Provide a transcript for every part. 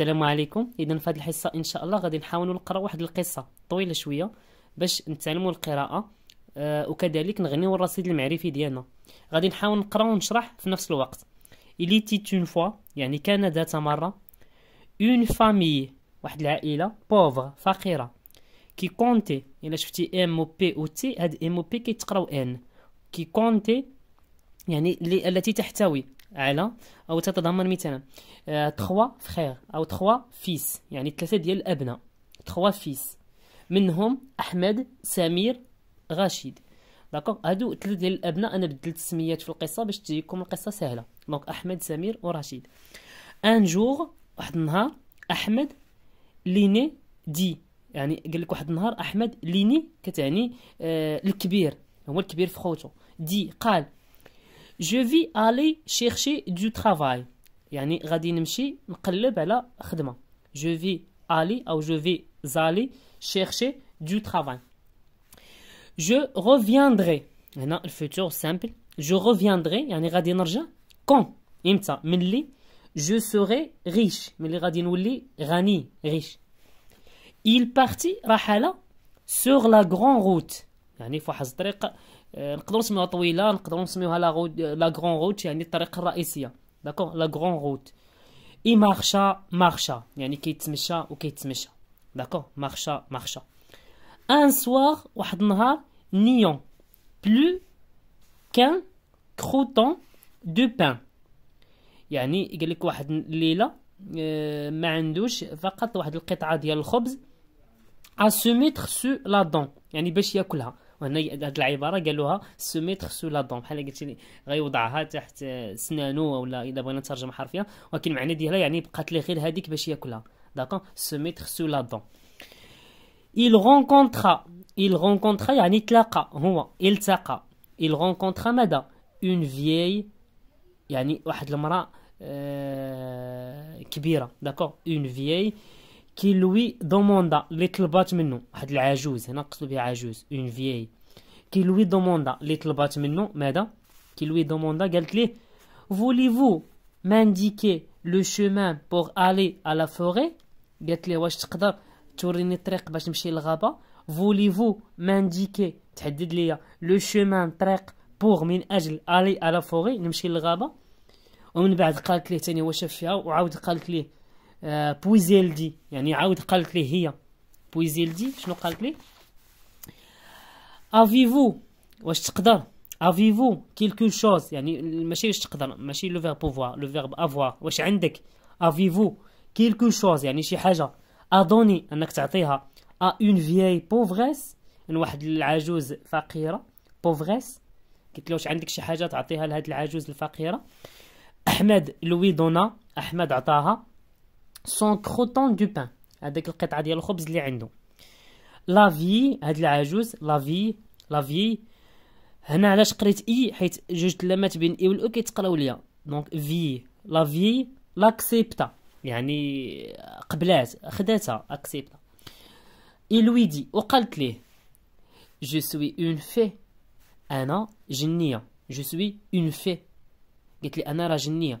السلام عليكم اذا في هذه الحصه ان شاء الله غادي نحاولوا نقراو واحد القصه طويله شويه باش نتعلموا القراءه آه وكذلك نغنيو الرصيد المعرفي ديالنا غادي نحاول نقرا ونشرح في نفس الوقت إليتي اون فوا يعني كان ذات مره اون فامي واحد العائله بوفر فقيره كي كونتي الا شفتي ام او بي او تي هاد ام او بي كيتقراو ان كي كونتي يعني التي تحتوي على او تتضمن مثلا تخوا فخير او تخوا فيس يعني ثلاثه ديال الابناء تخوا فيس منهم احمد سمير رشيد داكوغ هادو ثلاثه ديال الابناء انا بدلت السميات في القصه باش تجيكم القصه سهله دونك احمد سمير ورشيد ان جور واحد النهار احمد ليني دي يعني قال لك واحد النهار احمد ليني كتعني آه الكبير هو الكبير في خوتو دي قال je vais aller chercher du travail يعني غادي نمشي نقلب على خدمه je vais aller ou je vais aller chercher du travail je reviendrai le futur simple je reviendrai يعني غادي نرجع quand امتى ملي je serai riche ملي غادي نولي غني riche il partit Ra'hala. sur la grande route يعني فواحد الطريق آه، نقدروا نسميوها طويله نقدروا نسميوها لا غود لا غون روت يعني الطريق الرئيسيه داكور لا غون روت اي مارشا مارشا يعني كيتمشى وكيتمشى داكور مارشا مارشا ان سوار واحد النهار نيون بلو كان كروتون دو بان يعني قال لك واحد الليله آه، ما عندوش فقط واحد القطعه ديال الخبز ا سو ميتر سو لا دون يعني باش ياكلها وهنا هاد العباره قالوها سوميتر سو لا دون بحال قلتي لي غيوضعها تحت سنانو ولا اذا بغينا نترجم حرفيا ولكن المعنى ديالها يعني بقات لي غير هذيك باش ياكلها داكا سوميتر سو لا دون il rencontra il rencontra يعني تلاقى هو التقى il rencontra ماذا une فيي يعني واحد المراه آه، كبيره داكور une فيي كي لوي دوموندا اللي طلبات منه واحد العجوز هنا قصدو بها عجوز اون فيي كي لوي دوموندا اللي طلبات منه ماذا كي لوي دوموندا قالت ليه فولي فو مانديكي لو شومان بوغ الي ا لا فوري قالت ليه واش تقدر توريني الطريق باش نمشي للغابه فولي فو مانديكي تحدد ليا لو شومان طريق بوغ من اجل الي لا فوري نمشي للغابه ومن بعد قالت ليه تاني واش فيها وعاود قالت ليه دي آه، يعني عاود قالت لي هي دي شنو قالت لي افيفو واش تقدر افيفو كيلكو شوز يعني ماشي واش تقدر ماشي لو فيرب بوفوار لو فيرب افوار واش عندك افيفو كيلكو شوز يعني شي حاجه ادوني انك تعطيها ا اون فيي بوفغيس من واحد العجوز فقيره بوفغيس قلت له واش عندك شي حاجه تعطيها لهاد العجوز الفقيره احمد لوي دونا احمد عطاها سون كروتون دو بان هذاك القطعه ديال الخبز اللي عنده لا في هاد العجوز لا في لا في هنا علاش قريت اي حيت جوج تلامات بين اي والاو كيتقراو ليا دونك في لا في لاكسيبتا يعني قبلات خداتها اكسيبتا اي دي وقالت ليه جو سوي اون في انا جنيه جو سوي اون في قلت لي انا راه جنيه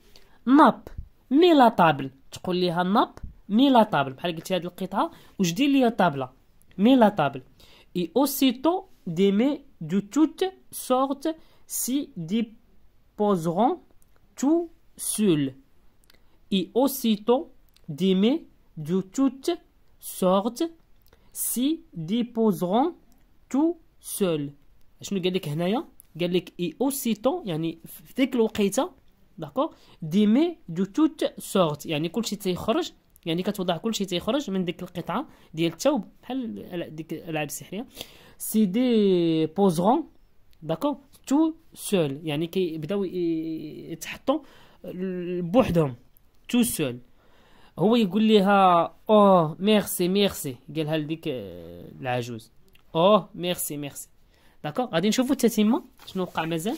ناب مي لا طابل تقول ليها ناب مي لا طابل بحال قلتي هاد القطعه واش دير ليا طابله مي لا طابل اي اوسيتو دي مي دو توت سورت سي دي بوزرون تو سول اي اوسيتو دي مي دو توت سورت سي دي بوزرون تو سول شنو قال لك هنايا قال لك اي اوسيتو يعني في ديك الوقيته داكوغ دي مي دو توت سورت يعني كلشي تيخرج يعني كتوضع كلشي تيخرج من ديك القطعه ديال الثوب بحال ديك الالعاب السحريه سي دي بوزرون داكوغ تو سول يعني كيبداو يتحطوا بوحدهم تو سول هو يقول لها اوه ميرسي ميرسي قالها لديك آه، العجوز اوه ميرسي ميرسي داكوغ غادي نشوفوا التتمه شنو وقع مازال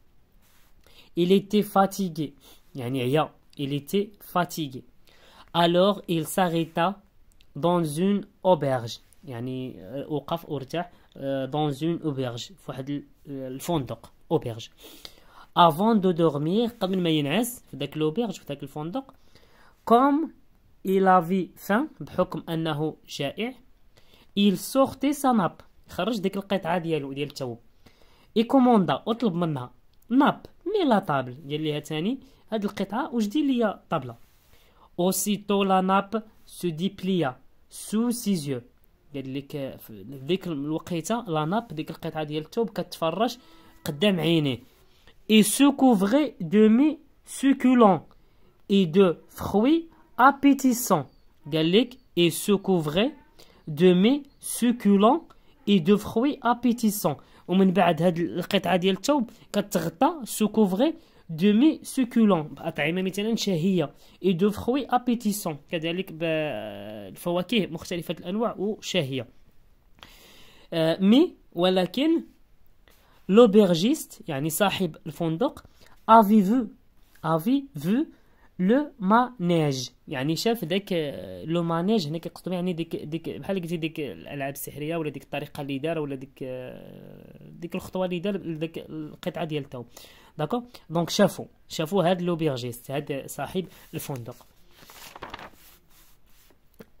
Il était fatigué. Il était fatigué. Alors il s'arrêta dans une auberge. Euh, euh, dans une auberge. Euh, auberge. Avant de dormir, l'auberge, comme il avait faim, il sortait sa nappe. خرج ديك القطعه ديالو ديال الثوب اي كوموندا اطلب منها map mais la table ديال ليها ثاني هاد القطعه واش دير la table. aussitôt la nappe se déplia sous ses yeux قال لك la nappe, الوقيته la nappe, ديك القطعه ديال الثوب كتفرج قدام عينيه et se couvrait de mets succulents et de fruits appétissants قال et se couvrait de mets succulents et de fruits appétissants ومن بعد هاد القطعه ديال الثوب كتغطى سوكوفغي دومي سوكولون باطعمه مثلا شهيه اي دو فخوي ابيتيسون كذلك بالفواكه مختلفه الانواع وشهيه آه، مي ولكن لوبرجيست يعني صاحب الفندق افي فو افي فو لو مانيج يعني شاف ذاك لو مانيج هنا كيقصدوا يعني ديك ديك بحال قلتي ديك الالعاب السحريه ولا ديك الطريقه اللي دار ولا ديك ديك الخطوه اللي دار ديك القطعه ديال التو داكو دونك شافوا شافوا هاد لوبيرجيست هاد صاحب الفندق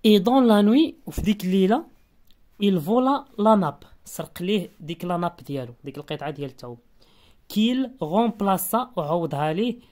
اي دون لا نوي وفي ديك الليله il vola la nappe سرق ليه ديك لا ناب ديالو ديك القطعه ديال التو كيل غومبلاصا وعوضها ليه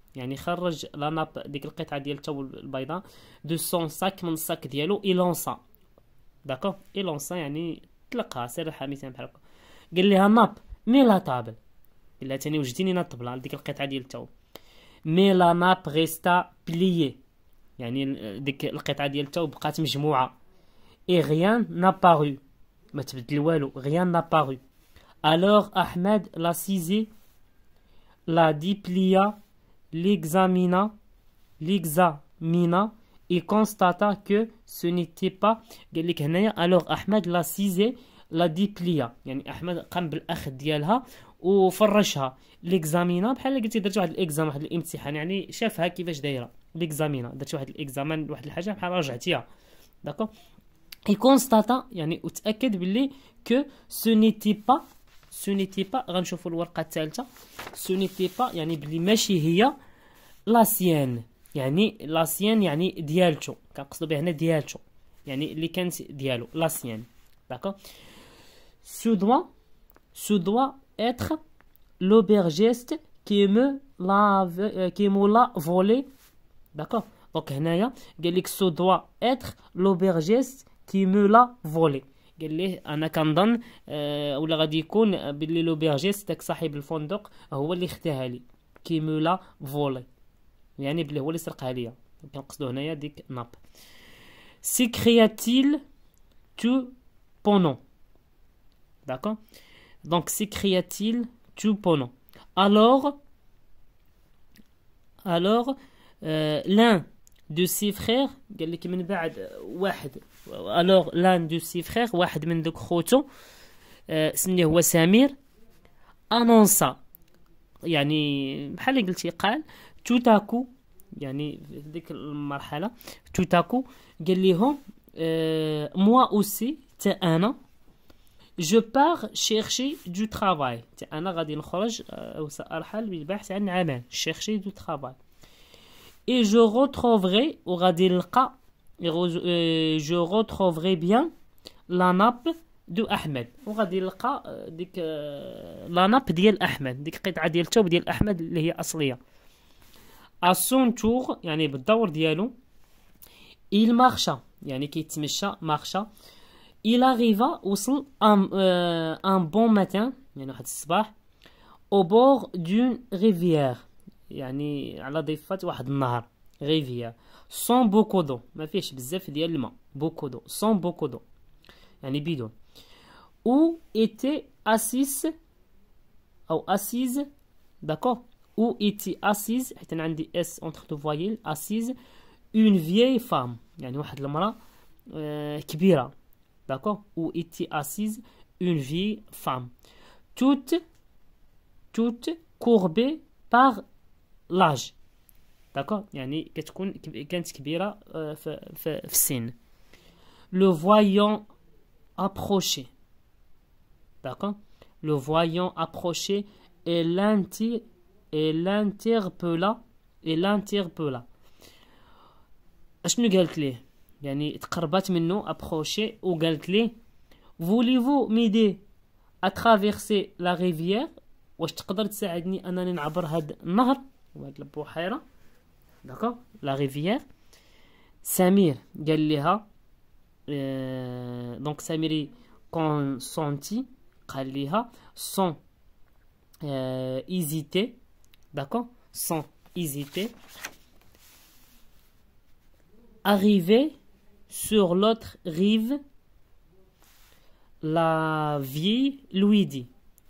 يعني خرج لا ناب ديك القطعه ديال التو البيضاء دو سون ساك من الساك ديالو لونسا داكو لونسا يعني طلقها سير مثلا بحال هكا قال لها ناب مي لا طابل قال لها ثاني وجديني لنا ديك القطعه ديال التو مي لا ناب غيستا بليي يعني ديك القطعه ديال التو بقات مجموعه اي غيان نابارو ما تبدل والو غيان نابارو الوغ احمد لا سيزي لا ديبليا l'examina, l'examina et constata que ce n'était pas هنايا alors احمد لا سيزي لا ديبليا يعني احمد قام بالاخذ ديالها وفرشها ليكزامينا بحال قلتي درت واحد الاكزام واحد الامتحان يعني شافها كيفاش دايره ليكزامينا درت واحد الاكزامان واحد الحاجه بحال رجعتيها داكو اي كونستاتا يعني وتاكد باللي كو سو نيتي با سونيتي با غنشوفوا الورقه الثالثه سونيتي با يعني بلي ماشي هي لاسيان يعني لاسيان يعني ديالتو كنقصدو به هنا ديالتو يعني اللي كانت ديالو لاسيان داكو سو دوا سو دوا اتر لوبرجيست كي مو لا كي مو لا فولي داكو دونك هنايا قال لك سو دوا اتر لوبرجيست كي مو لا فولي قال ليه انا كنظن آه، ولا غادي يكون باللي لوبيرجيست داك صاحب الفندق هو اللي اختها لي كيمولا فولي يعني بلي هو اللي سرقها ليا كنقصدو هنايا ديك ناب سي كرياتيل تو بونو داكو دونك سي كرياتيل تو بونو الوغ الوغ Alors, alors euh, l'un دو سي فخير قال لك من بعد واحد الوغ لان دو سي فخير واحد من دوك خوتو سميه هو سمير انونسا يعني بحال قلتي قال توتاكو يعني في ديك المرحله توتاكو قال لهم موا اوسي تا انا جو باغ شيرشي دو ترافاي تا انا غادي نخرج آه، او سارحل بالبحث عن عمل شيرشي دو ترافاي et je retrouverai, euh, je retrouverai bien la nappe de Ahmed. وغادي يلقى euh, la nappe à son tour il marcha il arriva euh, un, bon matin au bord d'une rivière يعني a ضفه واحد النهر beaucoup d'eau. Il دو a فيهش بزاف ou était assise ou assise d'accord ou était assise a S entre deux voyelles assise une vieille femme يعني d'accord ou était assise une vieille femme toute toute courbée par لاج داكو يعني كتكون كانت كبيره في, آه، في, في السن لو فوايون ابروشي داكو لو فوايون ابروشي et لانتي et لانتيربولا et اشنو قالت ليه يعني تقربت منه ابروشي وقالت ليه فو ميدي اترافيرسي لا ريفيير واش تقدر تساعدني انني نعبر هاد النهر la d'accord La rivière. Samir, Galliha, euh, donc Samiri consentit, Galliha, euh, sans hésiter, d'accord Sans hésiter, arrivé sur l'autre rive, la vieille lui dit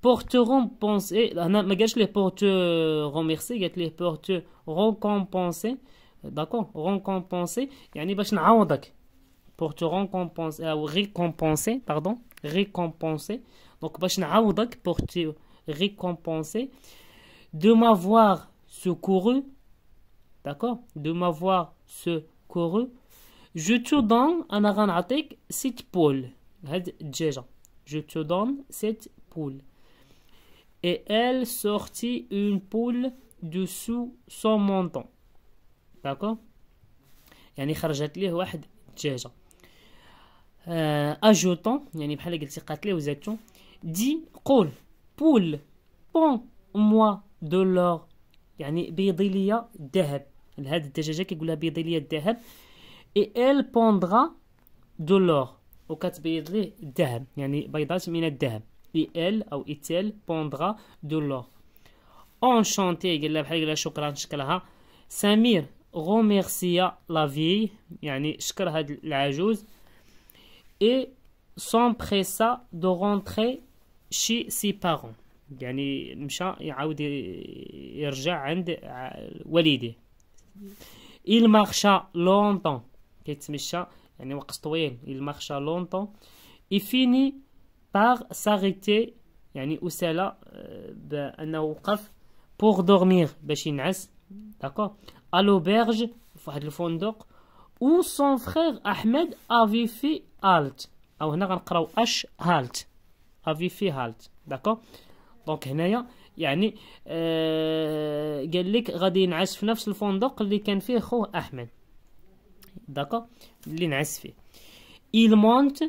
porteront penser, ما قالش les porte remercier les porte récompenser d'accord récompenser bah, يعني باش نعوضك porte récompenser ou récompenser pardon récompenser donc باش نعوضك porte récompenser de m'avoir secouru d'accord de m'avoir secouru je te donne un aranatek cette poule je te donne cette poule et elle sortit une poule de sous son menton d'accord يعني خرجت ليه واحد الدجاجه اجوتون آه، يعني بحال قلتي قالت ليه زيتون دي قول بول بون موا دو يعني بيضي ليا الذهب هاد الدجاجه كيقولها لها بيضي ليا الذهب اي ال بوندرا دو لور وكتبيض ليه الذهب يعني بيضات من الذهب ال أو اي pondra de l'or enchanté قال لها بحال قال لها شكرا شكلها سمير غوميرسيا لا في يعني شكر هاد العجوز سون بريسا دو رونتري شي سي بارون يعني مشى يعاود يرجع عند والديه il marcha longtemps كيتمشى يعني وقت طويل il marcha longtemps et finit par s'arrêter يعني وسالة بأنه وقف pour dormir باش ينعس d'accord à l'auberge فواحد الفندق où son frère Ahmed avait fait halt أو هنا غنقراو اش halt avait fait halt d'accord دونك هنايا يعني قال لك غادي ينعس في نفس الفندق اللي كان فيه خوه احمد داكو اللي نعس فيه il monte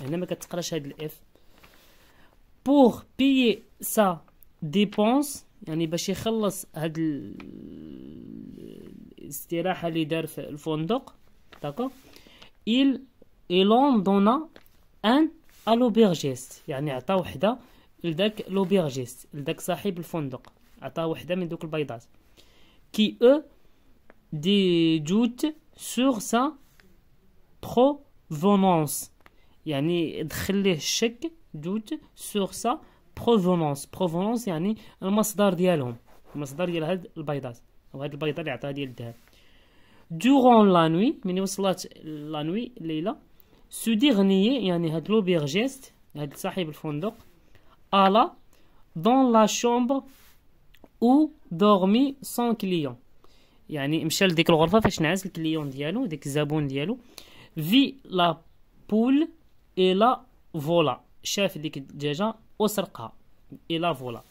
هنا يعني ما كتقراش هاد الاف بور بيي سا ديبونس يعني باش يخلص هاد الاستراحه اللي دار في الفندق داكو il il donna ان الوبيرجيست يعني عطا وحده لذاك لوبيرجيست لذاك صاحب الفندق عطا وحده من دوك البيضات كي او دي جوت سور سا برو يعني دخل ليه الشك دوت سوغ سا بروفونونس بروفونونس يعني المصدر ديالهم المصدر ديال هاد البيضات او هاد البيضه اللي عطاها ديال الذهب دورون لا نوي ملي وصلت لا نوي الليله سو ديغنيي يعني هاد لوبيرجيست هاد صاحب الفندق الا دون لا شومبر او دورمي سون كليون يعني مشى لديك الغرفه فاش نعس الكليون ديالو ديك الزبون ديالو في لا بول إلا فولا شاف ديك الدجاجة وسرقها إلا فولا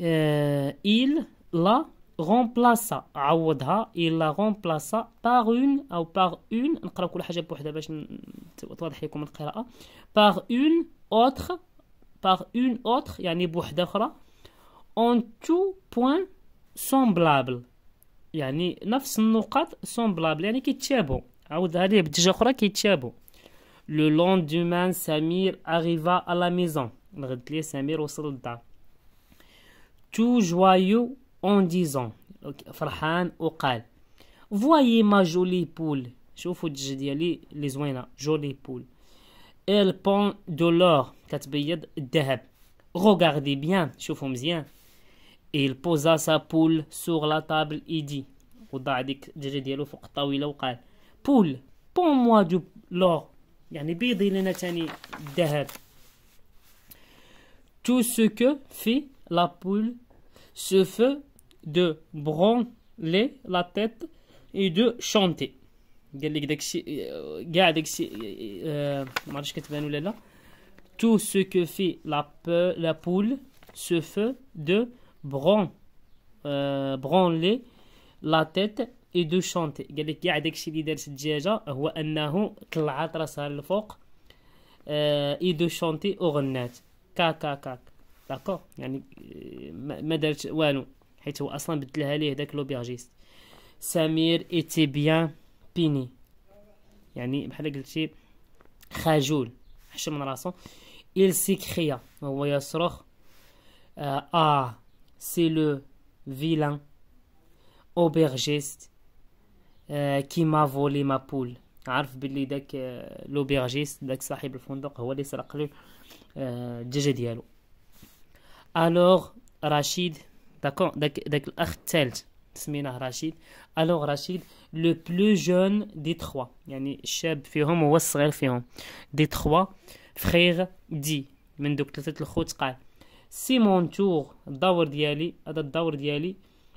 آه، إل لا غومبلاسا عوضها إلا غومبلاسا باغ اون أو باغ اون نقراو كل حاجة بوحدها باش توضح لكم القراءة باغ اون أوتخ باغ اون أوتخ يعني بوحدة أخرى اون تو بوان سومبلابل يعني نفس النقاط سومبلابل يعني كيتشابهوا عاود هذه بدجاجه أخرى كيتشابهوا Le lendemain, Samir arriva à la maison. Samir au soldat. Tout joyeux en disant. Farhan Oqal. Voyez ma jolie poule. Je vous dis, les oignons, jolie poule. Elle pend de l'or. Regardez bien. Je vous dis, il posa sa poule sur la table et dit. Poule, pond moi de l'or tout ce que fit la poule ce feu de branler la tête et de chanter euh, euh, tout ce que fit la poule ce feu de euh, branler la tête اي دو شونتي قال لك كاع داكشي اللي دارت الدجاجه هو انه طلعت راسها للفوق اي دو شونتي وغنات كا كا كا داكو يعني ما دارت والو حيت هو اصلا بدلها ليه داك لوبيرجيست سمير ايتي بيان بيني يعني بحال قلتي خجول حشم من راسو il s'écria وهو يصرخ اه سي لو فيلان اوبرجيست آه، كي ما فولي ما بول عارف باللي داك آه، لوبيرجيست داك صاحب الفندق هو اللي سرق له آه، الدجاجه ديالو الوغ رشيد داكو داك داك الاخ الثالث سميناه رشيد الوغ رشيد لو بلو جون دي تخوا يعني الشاب فيهم هو الصغير فيهم دي تخوا فخيغ دي من دوك ثلاثه الخوت قال سي مون تور الدور ديالي هذا الدور ديالي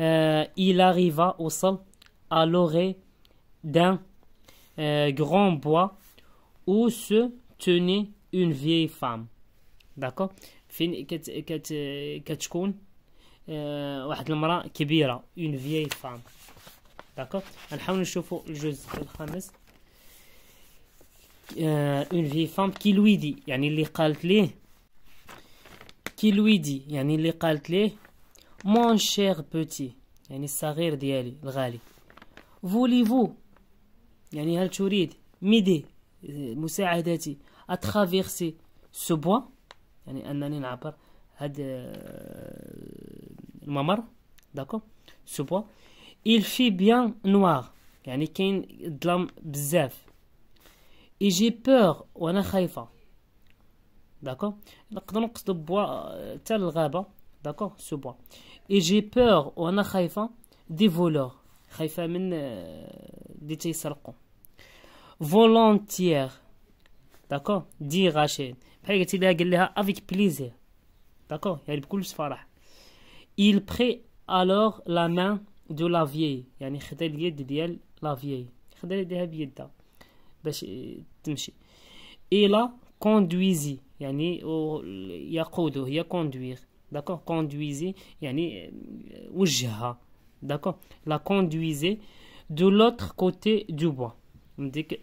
Euh, il arriva au sol à l'orée d'un euh, grand bois où se tenait une vieille femme. D'accord. Qu'est-ce qu'on voit? On a vu une vieille femme. D'accord. Alors nous chauffons juste le hamas. Une vieille femme qui lui dit. Y a ni les Qui lui dit. Y a ni les qualités. Mon cher petit يعني الصغير ديالي الغالي voulez-vous يعني هل تريد ميدي مساعدتي اترافيرسي سو بوان يعني انني نعبر هاد آه، الممر داكو سو بوان il fit bien noir يعني كاين ظلام بزاف اي جي بور وانا خايفه داكو نقدر نقصد بوا آه، حتى الغابه D'accord Ce bois. Et j'ai peur, on a Haïfa, des voleurs. Haïfa euh, des Volontiers. D'accord Dit Rachid. Avec plaisir. D'accord Il y a de Il prit alors la main de la vieille. il la main Il la vieille. Il euh, Et la conduisit. conduire d'accord conduisait euh, ou euh, d'accord la conduisez de l'autre côté du bois on dit que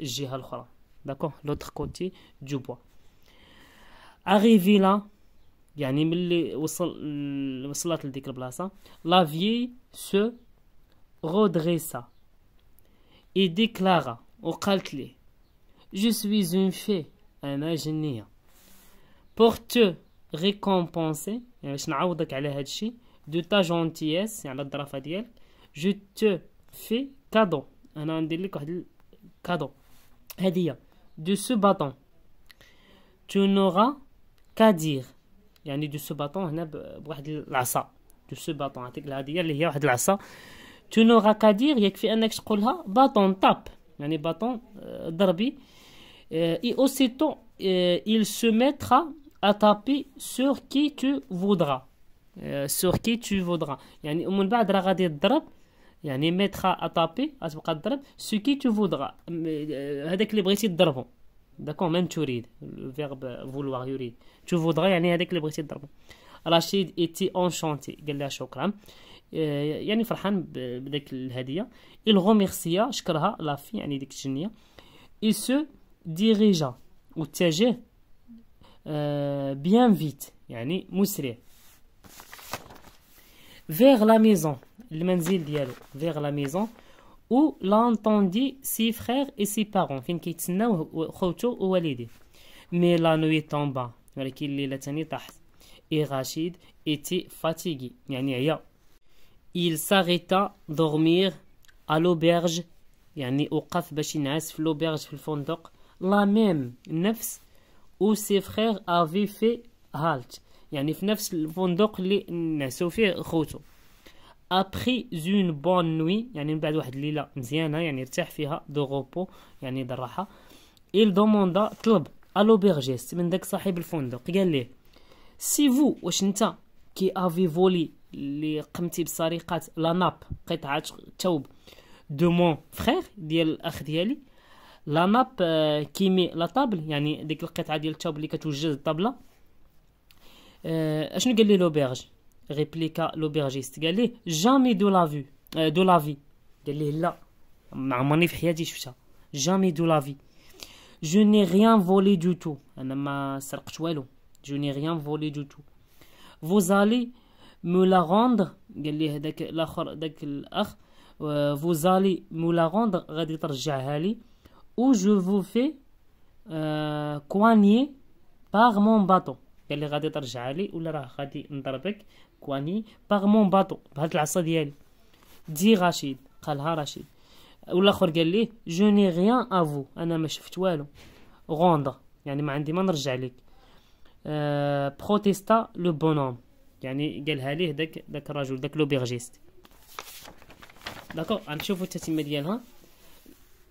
d'accord l'autre côté du bois arrivé là yani la vieille se redressa et déclara au calcul je suis une fée un pour te récompenser يعني باش نعوضك على هذا الشيء دو تا جونتياس يعني على الظرافه ديالك جو تو في كادو انا غندير لك واحد الكادو هديه دو سو باطون تو نورا كادير يعني دو سو باطون هنا بواحد العصا دو سو باطون عطيك الهديه اللي هي واحد العصا تو نورا كادير يكفي انك تقولها باطون طاب يعني باطون آه، ضربي اي آه، اوسيتو euh, il se mettra à taper sur qui tu voudras euh, sur qui tu voudras يعني ومن بعد راه غادي يعني تضرب يعني ميترا اتابي غتبقى تضرب سو كي تو فودرا هذاك اللي بغيتي تضربو داكو ميم تريد فيرب فولوار يريد تو فودرا يعني هذاك اللي بغيتي تضربو رشيد ايتي اونشونتي قال لها شكرا euh, يعني فرحان بداك الهديه il غوميرسيا شكرها لافي يعني ديك الجنيه il se dirigea واتجه Euh, bien vite. Yani, mousseré. Vers la maison. Le manzi diallo. Vers la maison. Où l'entendit ses frères et ses parents. Fin kitnaw khoutou ou walidi. Mais la nuit tomba. Et Rachid était fatigué. Yani, ya. Il s'arrêta dormir à l'auberge. Yani, au qaf bashi l'auberge, le fondoq. La même nefs où ses frères avaient fait هالت يعني في نفس الفندق اللي نعسو فيه خوتو ابخي اون بون نوي يعني من بعد واحد الليله مزيانه يعني ارتاح فيها دو غوبو يعني دراحه il demanda طلب الوبرجيست من داك صاحب الفندق قال ليه سي فو واش نتا كي افي فولي اللي قمتي بسرقه لا ناب قطعه ثوب دو مون فخيغ ديال الاخ ديالي la mappe euh, qui mit la table, et j'en ai décoqueté de l'chambre, qui je gisais à table, je n'géla l'auberge, répliqua l'aubergiste galé, jamais de la vie, euh, de la vie, de l'ile, mais mon évier dit soucha, jamais de la vie, je n'ai rien volé du tout, un amas de telle ou je n'ai rien volé du tout, vous allez me la rendre, galé, déque la chaire, vous allez me la rendre reditrage jaheli. ou je vous fais آه كواني باغ مون باطو قال غادي ترجع لي ولا راه غادي نضربك كواني باغ مون باطو بهاد العصا ديالي دي رشيد قالها رشيد والاخر قال لي جو ني غيان افو انا ما شفت والو غوندا يعني ما عندي ما نرجع لك آه بروتيستا لو بونوم يعني قالها ليه داك داك الرجل داك لو بيرجيست داكو غنشوفو التتمه ديالها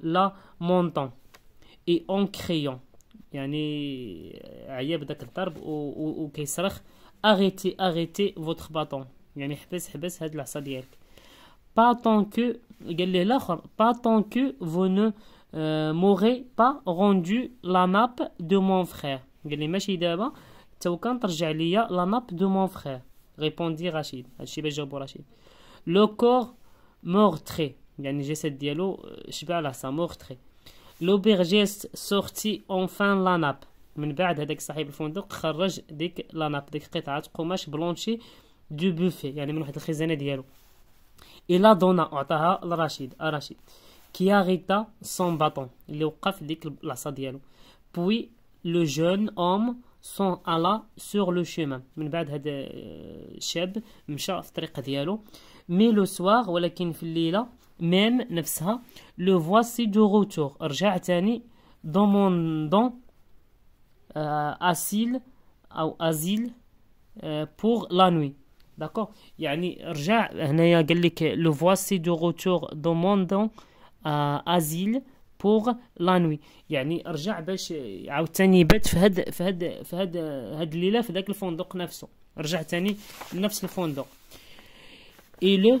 la montant et en criant yani ayeb dak darb ou kayserakh arrêtez arrêtez votre bâton yani habas habas had lahsa dialek pas tant que galle l'akhar hein, pas tant que vous ne euh, pas rendu la nappe de mon frère galle machi daba tawkan tarja liya la nappe de mon frère répondit rachid hachi bajab ben, rachid le corps meurtrier يعني الجسد ديالو شبع له سا لو لوبيرجيس سورتي اونفان لا ناب من بعد هذاك صاحب الفندق خرج ديك لا ناب ديك قطعه قماش بلونشي دو بوفي يعني من واحد الخزانه ديالو الا دونا اعطاها لرشيد رشيد كي اغيتا سون باطون اللي وقف ديك البلاصه ديالو بوي لو جون اوم سون الا سور لو شيمان من بعد هذا الشاب مشى في الطريق ديالو مي لو سوار ولكن في الليله même le voici de retour demandant euh, asile asile pour la nuit d'accord yani rja' le voici de retour demandant asile pour la nuit يعني رجع باش عاوتاني بات في هاد في هاد et le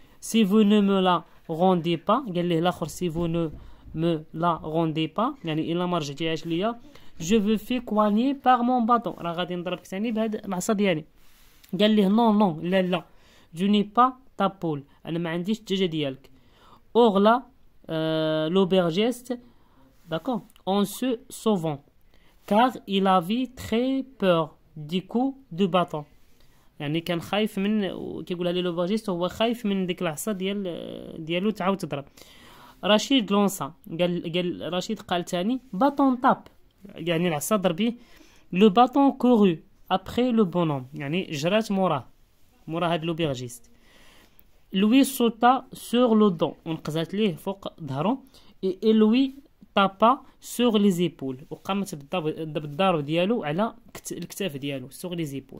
Si vous ne me la rendez pas, si vous ne me la rendez pas, je vous fais coigner par mon bâton. non, non, là, là. Je n'ai pas ta poule. Or là, euh, l'aubergiste, d'accord, en se sauvant, car il avait très peur du coup du bâton. يعني كان خايف من كيقولها لي لوفاجيست هو خايف من ديك العصا ديال ديالو تعاود تضرب رشيد لونسا قال قال رشيد قال تاني باطون طاب يعني العصا ضربيه لو باطون كوغو ابخي لو بونوم يعني جرات موراه مورا هاد لوبيرجيست لوي سوطا سور لو دون ونقزات ليه فوق ظهرو اي لوي طابا سور لي زيبول وقامت بالضرب ديالو على الكتاف ديالو سور لي زيبول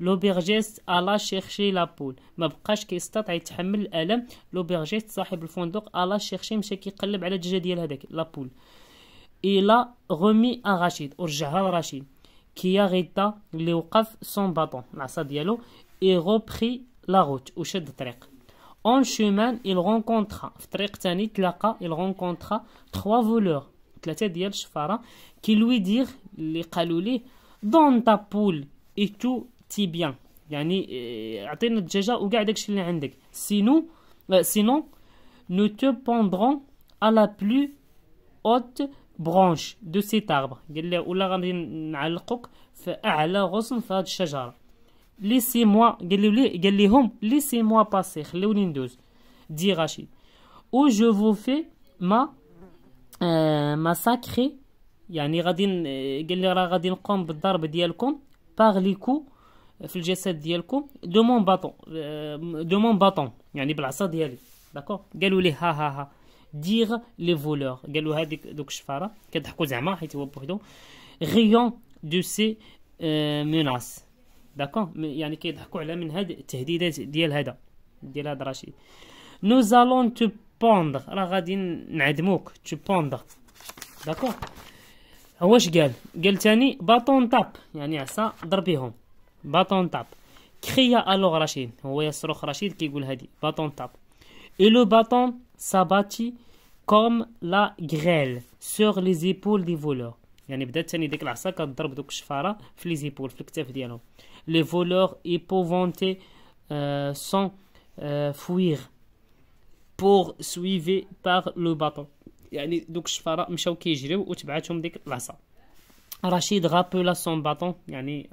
لوبيرجيست الا شيرشي لابول ما بقاش كيستطع يتحمل الالم لوبيرجيست صاحب الفندق الا شيرشي مشى كيقلب على الدجا ديال هذاك لابول الا غومي ا رشيد ورجعها لرشيد كيا غيتا اللي وقف سون باطون العصا ديالو اي روبري لا روت وشد الطريق اون شومان il rencontra في الطريق تاني تلاقى il rencontra trois voleurs ثلاثه ديال الشفاره كي لوي دير اللي قالوا ليه دون تا بول اي تو Bien, yanni à telle déjà ou garde que je l'ai indique. Sinon, sinon, nous te pendrons à la plus haute branche de cet arbre. Gale ou la rade n'a l'eau que fait à la ressemblance à de chagrin. Laissez-moi, gale et gale et hum, laissez-moi passer le lundi 12. Dirachi où je vous fais ma massacre et yanni radine galera radine combe d'arbre d'yel comme par les coups. في الجسد ديالكم دو مون باطون آه، دو مون باطون يعني بالعصا ديالي داكور قالوا ليه ها ها ها ديغ لي فولور قالوا هذيك دوك الشفاره كضحكوا زعما حيت هو بوحدو غيون دو سي مناس داكور يعني كيضحكوا على من هاد التهديدات ديال هذا ديال هاد رشيد نو زالون تو بوندر راه غادي نعدموك تو بوندر داكور هو واش قال قال تاني باطون طاب يعني عصا ضربيهم Baton tape. Cria alors la chaîne. On voyait sur la chaîne qu'il disait "Baton tape". Et le bâton s'abatit comme la grêle sur les épaules des voleurs. Y'a une petite scène ici de là ça, quand ils de coussifera, fléchis épaules, fléchis de diano. Les voleurs épouvantés euh, sont euh, fuir, pour suivre par le bâton. Y'a les coussifera, mais chaukies jire ou t'bagat choum de là Rachid rappela son bâton, yani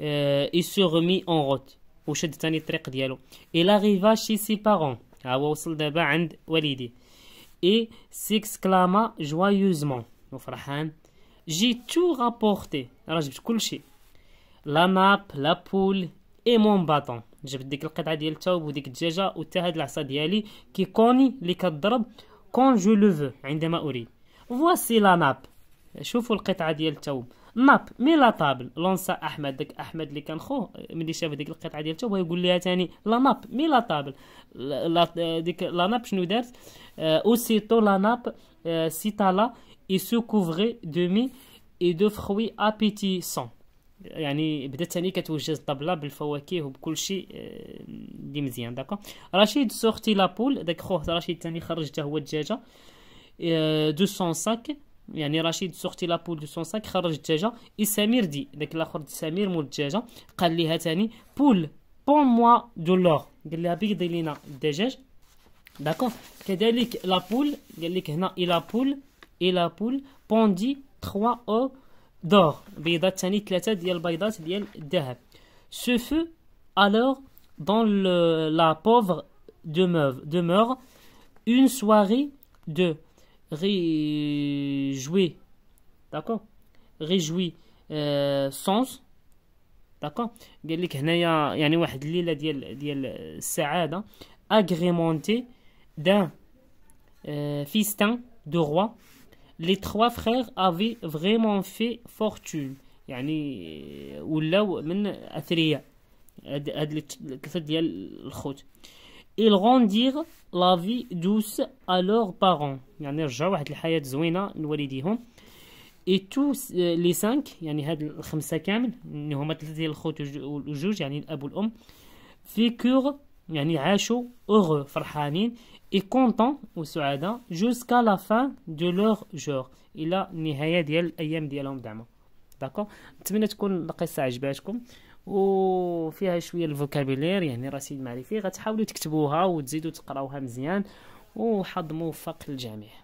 euh, et se remit en route. وشد Il arriva chez ses parents. ها Et s'exclama joyeusement. J'ai tout rapporté. La nappe, la poule et mon bâton. جبت ديك القطعه ديال الثوب وديك الدجاجه وتا هاد العصا ديالي اللي كون جو Voici la nappe. شوفوا القطعه ديال التوب ناب مي لا طابل لونسا احمد داك احمد اللي كان خوه ملي شاف ديك القطعه ديال التوب يقول ليها ثاني لا ناب مي لا طابل ديك لا ناب شنو دارت آه، تو لا ناب آه، سيتالا اي سو كوفري دو مي اي دو فروي سون يعني بدات ثاني كتوجد الطبله بالفواكه وبكل شيء اللي آه، مزيان داكو رشيد سورتي لابول داك خوه رشيد ثاني خرج حتى هو الدجاجه 200 ساك Rachid sortit la poule de son sac. Il semir dit, la poule de moi de l'or. D'accord la poule, il a trois eaux d'or. Ce fut alors dans la pauvre demeure une soirée de... réjouis, d'accord euh, sens d'accord قال لك هنايا يعني واحد الليله ديال ديال السعاده اغريمونتي دان فيستان دو روا لي تخوا فخير افي فريمون في فورتون يعني ولاو من اثرياء هاد هاد ثلاثه ديال الخوت ils rendirent la vie douce à leurs parents يعني رجعوا واحد الحياة زوينة لوالديهم اي تو لي سانك يعني هاد الخمسة كامل اللي هما ثلاثة ديال الخوت وجوج يعني الأب والأم فيكور يعني عاشوا اوغو فرحانين اي كونتون وسعاده جوسكا لا فان دو لور جور الى النهايه ديال الايام ديالهم زعما داكو نتمنى تكون القصه عجباتكم وفيها شويه الفوكابيلير يعني رصيد معرفي غتحاولوا تكتبوها وتزيدوا تقراوها مزيان وحظ موفق للجميع